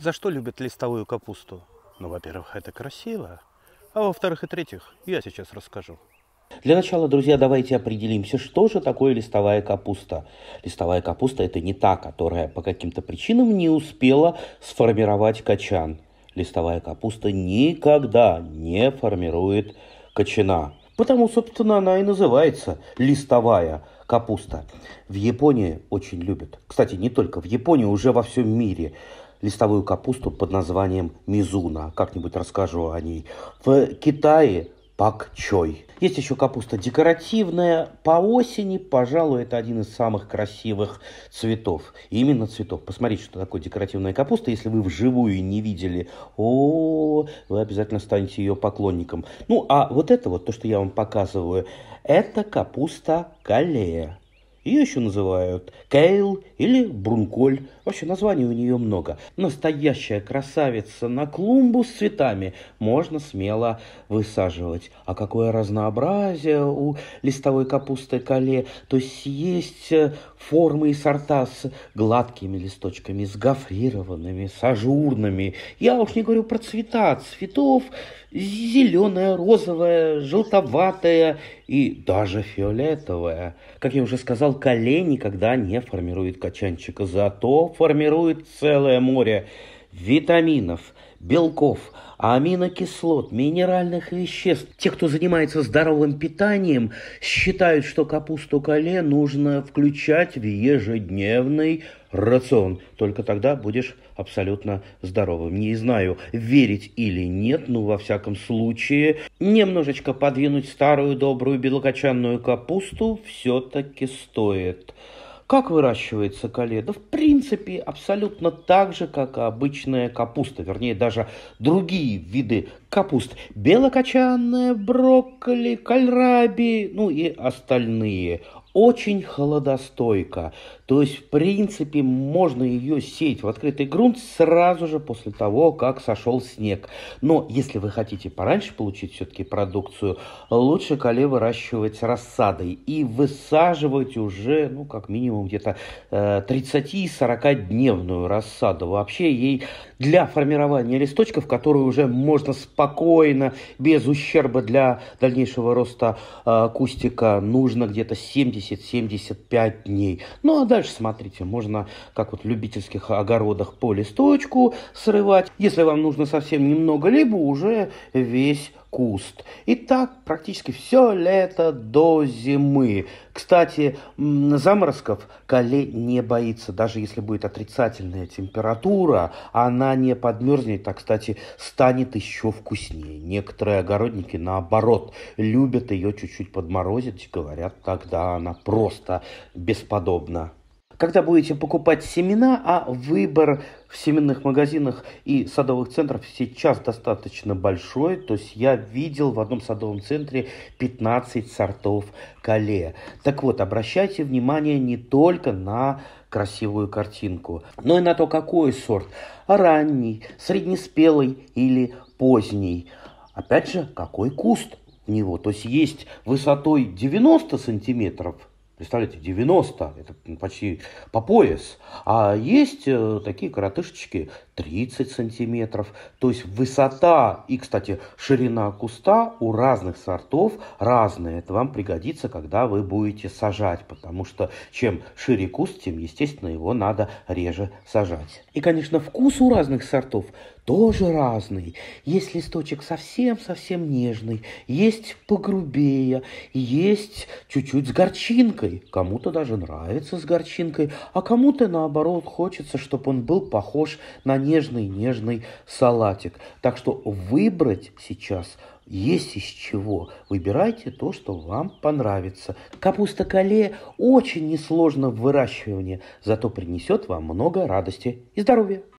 За что любят листовую капусту? Ну, во-первых, это красиво. А во-вторых и третьих, я сейчас расскажу. Для начала, друзья, давайте определимся, что же такое листовая капуста. Листовая капуста – это не та, которая по каким-то причинам не успела сформировать качан. Листовая капуста никогда не формирует кочана, Потому, собственно, она и называется листовая капуста. В Японии очень любят. Кстати, не только в Японии, уже во всем мире листовую капусту под названием мизуна. Как-нибудь расскажу о ней. В Китае пак-чой. Есть еще капуста декоративная. По осени, пожалуй, это один из самых красивых цветов. Именно цветов. Посмотрите, что такое декоративная капуста. Если вы вживую не видели, о, вы обязательно станете ее поклонником. Ну, а вот это вот, то, что я вам показываю, это капуста калея. Ее еще называют Кейл или Брунколь. Вообще названий у нее много. Настоящая красавица на клумбу с цветами можно смело высаживать. А какое разнообразие у листовой капусты кале. То есть есть э, формы и сорта с гладкими листочками, с гофрированными, с ажурными. Я уж не говорю про цвета. А цветов зеленая, розовая, желтоватая и даже фиолетовая. Как я уже сказал, Бакалей никогда не формирует качанчика, зато формирует целое море витаминов – белков, аминокислот, минеральных веществ. Те, кто занимается здоровым питанием, считают, что капусту кале нужно включать в ежедневный рацион. Только тогда будешь абсолютно здоровым. Не знаю, верить или нет, но во всяком случае, немножечко подвинуть старую добрую белокочанную капусту все-таки стоит. Как выращивается кале? Да в принципе абсолютно так же, как обычная капуста, вернее даже другие виды капуст. Белокочанная, брокколи, кальраби, ну и остальные очень холодостойка. То есть, в принципе, можно ее сеять в открытый грунт сразу же после того, как сошел снег. Но если вы хотите пораньше получить все-таки продукцию, лучше коле выращивать рассадой и высаживать уже, ну, как минимум, где-то 30-40-дневную э, рассаду. Вообще ей для формирования листочков, которые уже можно спокойно, без ущерба для дальнейшего роста э, кустика, нужно где-то 70 70-75 дней. Ну а дальше, смотрите, можно, как вот в любительских огородах, по листочку срывать. Если вам нужно совсем немного, либо уже весь куст. И так практически все лето до зимы. Кстати, заморозков Кале не боится. Даже если будет отрицательная температура, она не подмерзнет, а, кстати, станет еще вкуснее. Некоторые огородники, наоборот, любят ее чуть-чуть подморозить. Говорят, тогда она просто бесподобна. Когда будете покупать семена, а выбор в семенных магазинах и садовых центрах сейчас достаточно большой, то есть я видел в одном садовом центре 15 сортов кале. Так вот, обращайте внимание не только на красивую картинку, но и на то, какой сорт – ранний, среднеспелый или поздний. Опять же, какой куст у него. То есть есть высотой 90 сантиметров – Представляете, 90, это почти по пояс. А есть э, такие коротышечки, 30 сантиметров. То есть высота и, кстати, ширина куста у разных сортов разные. Это вам пригодится, когда вы будете сажать, потому что чем шире куст, тем, естественно, его надо реже сажать. И, конечно, вкус у разных сортов тоже разный. Есть листочек совсем-совсем нежный, есть погрубее, есть чуть-чуть с горчинкой. Кому-то даже нравится с горчинкой, а кому-то, наоборот, хочется, чтобы он был похож на нежный нежный-нежный салатик. Так что выбрать сейчас есть из чего. Выбирайте то, что вам понравится. Капуста кале очень несложно в выращивании, зато принесет вам много радости и здоровья.